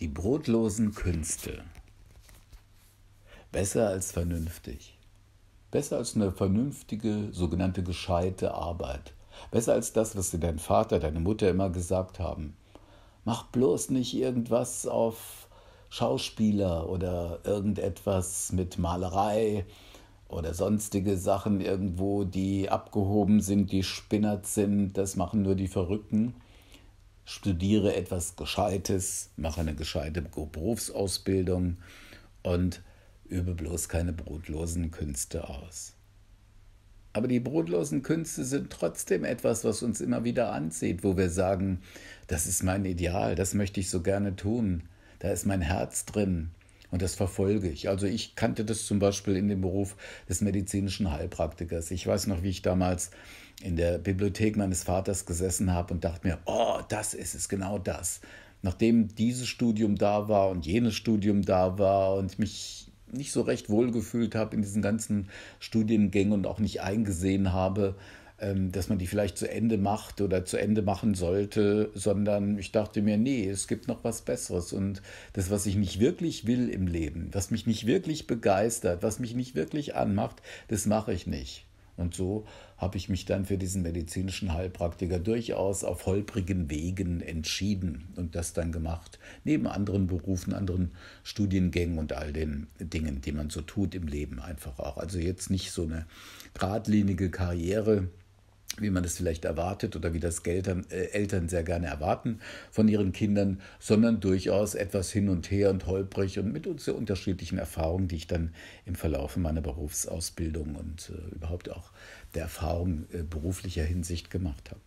Die brotlosen Künste. Besser als vernünftig. Besser als eine vernünftige, sogenannte gescheite Arbeit. Besser als das, was dir dein Vater, deine Mutter immer gesagt haben. Mach bloß nicht irgendwas auf Schauspieler oder irgendetwas mit Malerei oder sonstige Sachen irgendwo, die abgehoben sind, die spinnert sind. Das machen nur die Verrückten studiere etwas Gescheites, mache eine gescheite Berufsausbildung und übe bloß keine brotlosen Künste aus. Aber die brotlosen Künste sind trotzdem etwas, was uns immer wieder anzieht, wo wir sagen, das ist mein Ideal, das möchte ich so gerne tun, da ist mein Herz drin und das verfolge ich. Also ich kannte das zum Beispiel in dem Beruf des medizinischen Heilpraktikers. Ich weiß noch, wie ich damals in der Bibliothek meines Vaters gesessen habe und dachte mir, oh, das ist es, genau das. Nachdem dieses Studium da war und jenes Studium da war und mich nicht so recht wohlgefühlt habe in diesen ganzen Studiengängen und auch nicht eingesehen habe, ähm, dass man die vielleicht zu Ende macht oder zu Ende machen sollte, sondern ich dachte mir, nee, es gibt noch was Besseres. Und das, was ich nicht wirklich will im Leben, was mich nicht wirklich begeistert, was mich nicht wirklich anmacht, das mache ich nicht. Und so habe ich mich dann für diesen medizinischen Heilpraktiker durchaus auf holprigen Wegen entschieden und das dann gemacht, neben anderen Berufen, anderen Studiengängen und all den Dingen, die man so tut im Leben einfach auch. Also jetzt nicht so eine geradlinige Karriere wie man das vielleicht erwartet oder wie das Eltern, äh, Eltern sehr gerne erwarten von ihren Kindern, sondern durchaus etwas hin und her und holprig und mit sehr unterschiedlichen Erfahrungen, die ich dann im Verlauf meiner Berufsausbildung und äh, überhaupt auch der Erfahrung äh, beruflicher Hinsicht gemacht habe.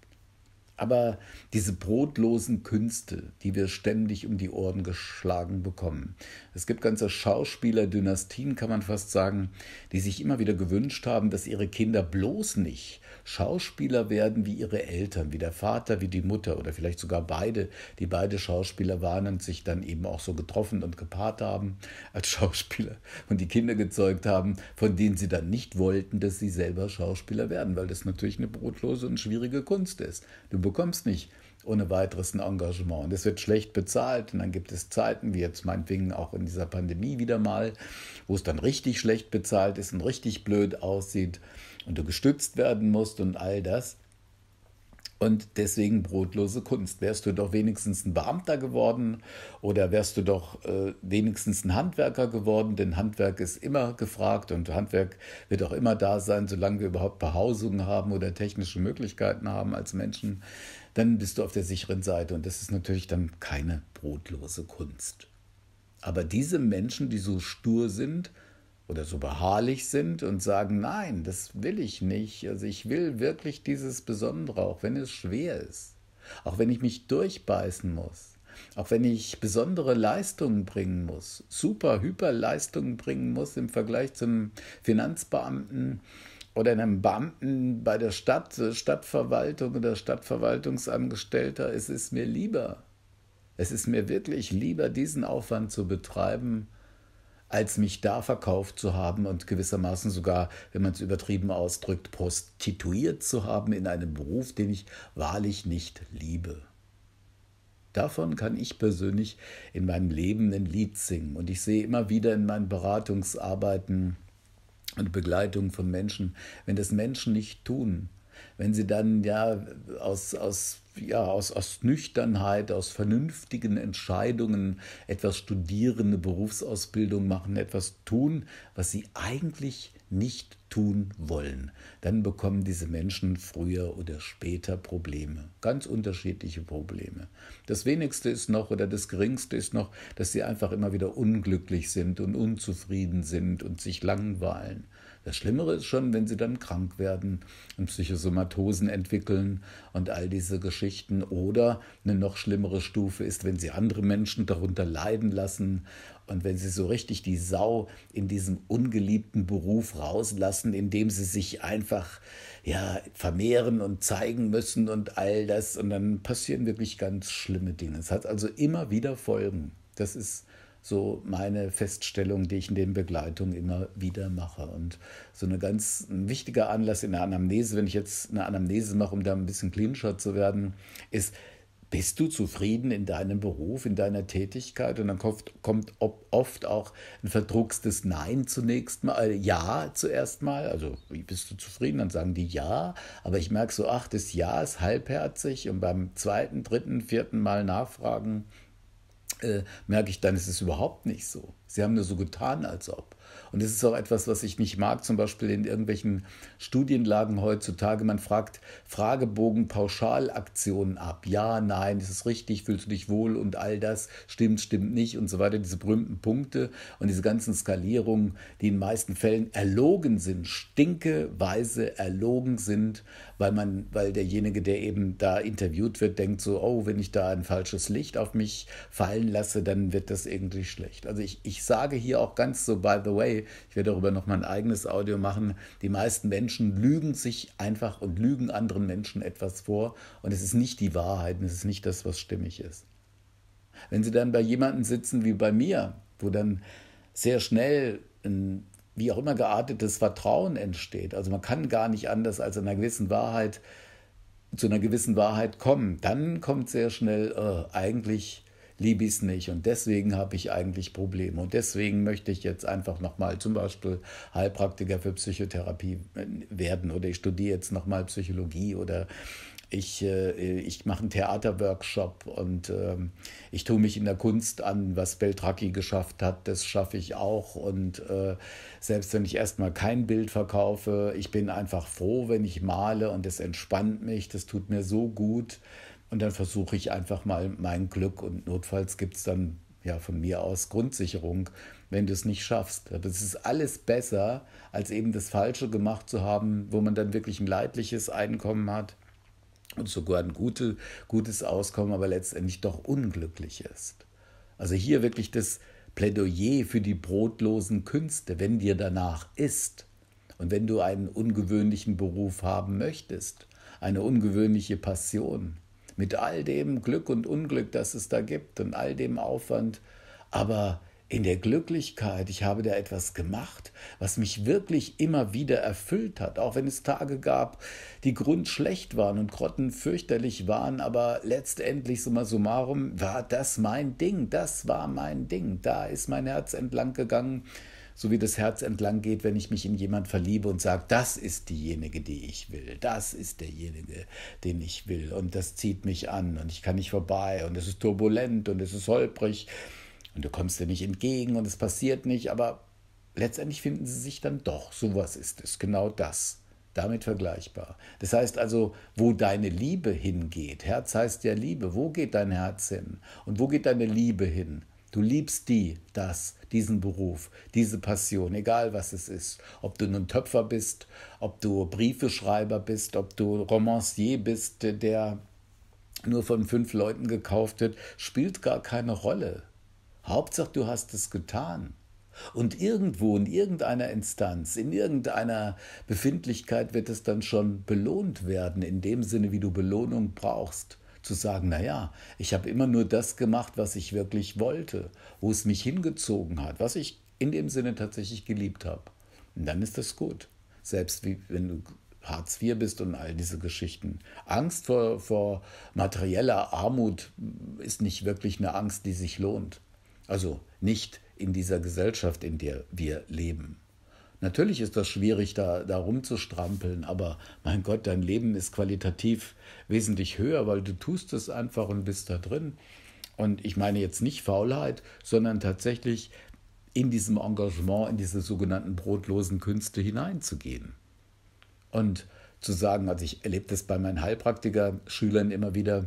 Aber diese brotlosen Künste, die wir ständig um die Ohren geschlagen bekommen. Es gibt ganze Schauspielerdynastien, kann man fast sagen, die sich immer wieder gewünscht haben, dass ihre Kinder bloß nicht Schauspieler werden wie ihre Eltern, wie der Vater, wie die Mutter oder vielleicht sogar beide, die beide Schauspieler waren und sich dann eben auch so getroffen und gepaart haben als Schauspieler und die Kinder gezeugt haben, von denen sie dann nicht wollten, dass sie selber Schauspieler werden, weil das natürlich eine brotlose und schwierige Kunst ist. Du bekommst nicht ohne weiteres ein Engagement. Und es wird schlecht bezahlt. Und dann gibt es Zeiten, wie jetzt meinetwegen auch in dieser Pandemie wieder mal, wo es dann richtig schlecht bezahlt ist und richtig blöd aussieht und du gestützt werden musst und all das. Und deswegen brotlose Kunst. Wärst du doch wenigstens ein Beamter geworden oder wärst du doch äh, wenigstens ein Handwerker geworden, denn Handwerk ist immer gefragt und Handwerk wird auch immer da sein, solange wir überhaupt Behausungen haben oder technische Möglichkeiten haben als Menschen, dann bist du auf der sicheren Seite und das ist natürlich dann keine brotlose Kunst. Aber diese Menschen, die so stur sind, oder so beharrlich sind und sagen, nein, das will ich nicht. Also ich will wirklich dieses Besondere, auch wenn es schwer ist, auch wenn ich mich durchbeißen muss, auch wenn ich besondere Leistungen bringen muss, super, hyper Leistungen bringen muss im Vergleich zum Finanzbeamten oder einem Beamten bei der Stadt, äh, Stadtverwaltung oder Stadtverwaltungsangestellter. Es ist mir lieber. Es ist mir wirklich lieber, diesen Aufwand zu betreiben, als mich da verkauft zu haben und gewissermaßen sogar, wenn man es übertrieben ausdrückt, prostituiert zu haben in einem Beruf, den ich wahrlich nicht liebe. Davon kann ich persönlich in meinem Leben ein Lied singen. Und ich sehe immer wieder in meinen Beratungsarbeiten und Begleitungen von Menschen, wenn das Menschen nicht tun, wenn sie dann ja aus, aus ja, aus, aus Nüchternheit, aus vernünftigen Entscheidungen etwas studieren, eine Berufsausbildung machen, etwas tun, was sie eigentlich nicht tun wollen. Dann bekommen diese Menschen früher oder später Probleme, ganz unterschiedliche Probleme. Das wenigste ist noch oder das geringste ist noch, dass sie einfach immer wieder unglücklich sind und unzufrieden sind und sich langweilen. Das Schlimmere ist schon, wenn sie dann krank werden und Psychosomatosen entwickeln und all diese Geschichten. Oder eine noch schlimmere Stufe ist, wenn sie andere Menschen darunter leiden lassen und wenn sie so richtig die Sau in diesem ungeliebten Beruf rauslassen, indem sie sich einfach ja, vermehren und zeigen müssen und all das. Und dann passieren wirklich ganz schlimme Dinge. Es hat also immer wieder Folgen. Das ist so meine Feststellung, die ich in den Begleitungen immer wieder mache. Und so eine ganz, ein wichtiger Anlass in der Anamnese, wenn ich jetzt eine Anamnese mache, um da ein bisschen klinischer zu werden, ist, bist du zufrieden in deinem Beruf, in deiner Tätigkeit? Und dann kommt, kommt oft auch ein verdruckstes Nein zunächst mal, äh, Ja zuerst mal. Also, bist du zufrieden? Dann sagen die Ja. Aber ich merke so, ach, das Ja ist halbherzig. Und beim zweiten, dritten, vierten Mal nachfragen, äh, merke ich dann, es ist überhaupt nicht so. Sie haben nur so getan, als ob. Und das ist auch etwas, was ich nicht mag, zum Beispiel in irgendwelchen Studienlagen heutzutage. Man fragt Fragebogen Pauschalaktionen ab. Ja, nein, ist es richtig, fühlst du dich wohl und all das stimmt, stimmt nicht und so weiter. Diese berühmten Punkte und diese ganzen Skalierungen, die in den meisten Fällen erlogen sind, stinkeweise erlogen sind, weil man, weil derjenige, der eben da interviewt wird, denkt so, oh, wenn ich da ein falsches Licht auf mich fallen lasse, dann wird das irgendwie schlecht. Also ich, ich sage hier auch ganz so, by the way, way, ich werde darüber nochmal ein eigenes Audio machen, die meisten Menschen lügen sich einfach und lügen anderen Menschen etwas vor und es ist nicht die Wahrheit und es ist nicht das, was stimmig ist. Wenn sie dann bei jemandem sitzen wie bei mir, wo dann sehr schnell ein wie auch immer geartetes Vertrauen entsteht, also man kann gar nicht anders als einer gewissen Wahrheit zu einer gewissen Wahrheit kommen, dann kommt sehr schnell, oh, eigentlich liebe ich es nicht und deswegen habe ich eigentlich Probleme und deswegen möchte ich jetzt einfach nochmal zum Beispiel Heilpraktiker für Psychotherapie äh, werden oder ich studiere jetzt nochmal Psychologie oder ich, äh, ich mache einen Theaterworkshop und ähm, ich tue mich in der Kunst an, was Beltracchi geschafft hat, das schaffe ich auch. Und äh, selbst wenn ich erstmal kein Bild verkaufe, ich bin einfach froh, wenn ich male und es entspannt mich, das tut mir so gut. Und dann versuche ich einfach mal mein Glück und notfalls gibt es dann ja von mir aus Grundsicherung, wenn du es nicht schaffst. Aber es ist alles besser, als eben das Falsche gemacht zu haben, wo man dann wirklich ein leidliches Einkommen hat und sogar ein gute, gutes Auskommen, aber letztendlich doch unglücklich ist. Also hier wirklich das Plädoyer für die brotlosen Künste, wenn dir danach ist und wenn du einen ungewöhnlichen Beruf haben möchtest, eine ungewöhnliche Passion mit all dem Glück und Unglück, das es da gibt und all dem Aufwand, aber in der Glücklichkeit, ich habe da etwas gemacht, was mich wirklich immer wieder erfüllt hat, auch wenn es Tage gab, die grundschlecht waren und Grotten fürchterlich waren, aber letztendlich summa summarum war das mein Ding, das war mein Ding, da ist mein Herz entlang gegangen, so wie das Herz entlang geht, wenn ich mich in jemand verliebe und sage, das ist diejenige, die ich will, das ist derjenige, den ich will und das zieht mich an und ich kann nicht vorbei und es ist turbulent und es ist holprig und du kommst dir nicht entgegen und es passiert nicht, aber letztendlich finden sie sich dann doch. Sowas ist es, genau das. Damit vergleichbar. Das heißt also, wo deine Liebe hingeht, Herz heißt ja Liebe, wo geht dein Herz hin? Und wo geht deine Liebe hin? Du liebst die, das, diesen Beruf, diese Passion, egal was es ist. Ob du nun Töpfer bist, ob du Briefeschreiber bist, ob du Romancier bist, der nur von fünf Leuten gekauft wird, spielt gar keine Rolle. Hauptsache, du hast es getan. Und irgendwo, in irgendeiner Instanz, in irgendeiner Befindlichkeit wird es dann schon belohnt werden, in dem Sinne, wie du Belohnung brauchst zu sagen, naja, ich habe immer nur das gemacht, was ich wirklich wollte, wo es mich hingezogen hat, was ich in dem Sinne tatsächlich geliebt habe. Und dann ist das gut. Selbst wie, wenn du Hartz IV bist und all diese Geschichten. Angst vor, vor materieller Armut ist nicht wirklich eine Angst, die sich lohnt. Also nicht in dieser Gesellschaft, in der wir leben. Natürlich ist das schwierig, da, da rumzustrampeln, aber mein Gott, dein Leben ist qualitativ wesentlich höher, weil du tust es einfach und bist da drin. Und ich meine jetzt nicht Faulheit, sondern tatsächlich in diesem Engagement, in diese sogenannten brotlosen Künste hineinzugehen. Und zu sagen, also ich erlebe das bei meinen Heilpraktiker-Schülern immer wieder,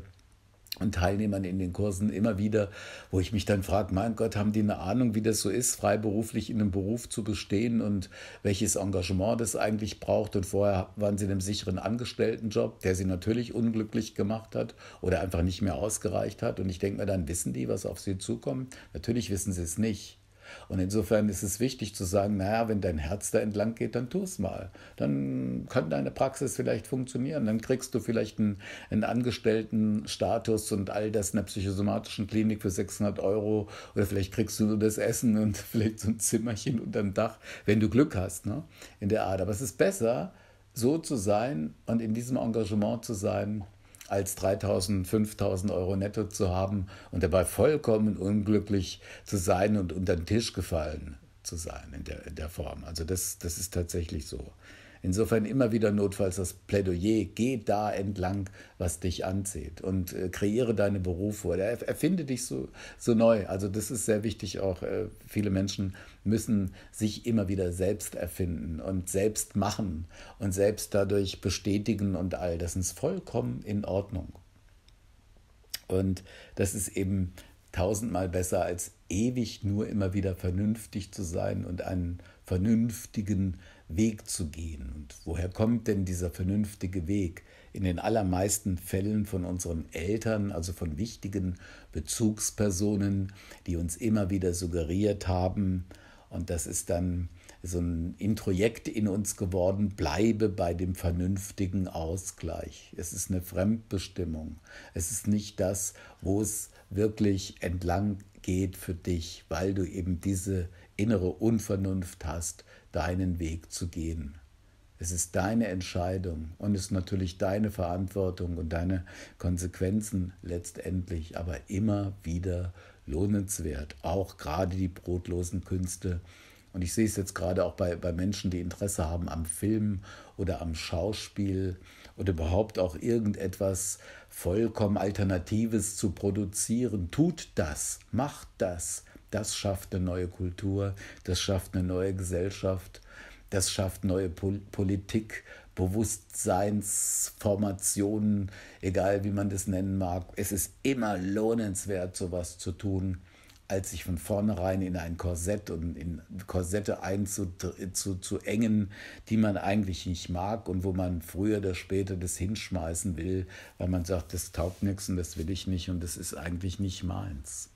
und Teilnehmern in den Kursen immer wieder, wo ich mich dann frage, mein Gott, haben die eine Ahnung, wie das so ist, freiberuflich in einem Beruf zu bestehen und welches Engagement das eigentlich braucht. Und vorher waren sie in einem sicheren Angestelltenjob, der sie natürlich unglücklich gemacht hat oder einfach nicht mehr ausgereicht hat. Und ich denke mir, dann wissen die, was auf sie zukommt. Natürlich wissen sie es nicht. Und insofern ist es wichtig zu sagen, naja, wenn dein Herz da entlang geht, dann tu es mal. Dann kann deine Praxis vielleicht funktionieren. Dann kriegst du vielleicht einen, einen Angestelltenstatus und all das in der psychosomatischen Klinik für 600 Euro. Oder vielleicht kriegst du nur das Essen und vielleicht so ein Zimmerchen unterm Dach, wenn du Glück hast, ne? in der Art. Aber es ist besser, so zu sein und in diesem Engagement zu sein, als 3000, 5000 Euro netto zu haben und dabei vollkommen unglücklich zu sein und unter den Tisch gefallen zu sein in der, in der Form. Also das, das ist tatsächlich so. Insofern immer wieder notfalls das Plädoyer, geh da entlang, was dich anzieht und äh, kreiere deine Berufe oder er, erfinde dich so, so neu. Also das ist sehr wichtig auch. Äh, viele Menschen müssen sich immer wieder selbst erfinden und selbst machen und selbst dadurch bestätigen und all das ist vollkommen in Ordnung. Und das ist eben tausendmal besser als ewig nur immer wieder vernünftig zu sein und einen vernünftigen Weg zu gehen. Und woher kommt denn dieser vernünftige Weg? In den allermeisten Fällen von unseren Eltern, also von wichtigen Bezugspersonen, die uns immer wieder suggeriert haben, und das ist dann so ein Introjekt in uns geworden, bleibe bei dem vernünftigen Ausgleich. Es ist eine Fremdbestimmung. Es ist nicht das, wo es wirklich entlang geht für dich, weil du eben diese innere Unvernunft hast, deinen Weg zu gehen. Es ist deine Entscheidung und es ist natürlich deine Verantwortung und deine Konsequenzen letztendlich, aber immer wieder lohnenswert. Auch gerade die brotlosen Künste und ich sehe es jetzt gerade auch bei, bei Menschen, die Interesse haben am Film oder am Schauspiel oder überhaupt auch irgendetwas vollkommen Alternatives zu produzieren. Tut das, macht das. Das schafft eine neue Kultur, das schafft eine neue Gesellschaft, das schafft neue Pol Politik, Bewusstseinsformationen, egal wie man das nennen mag. Es ist immer lohnenswert, sowas zu tun als sich von vornherein in ein Korsett und in Korsette einzuengen, die man eigentlich nicht mag und wo man früher oder später das hinschmeißen will, weil man sagt, das taugt nichts und das will ich nicht und das ist eigentlich nicht meins.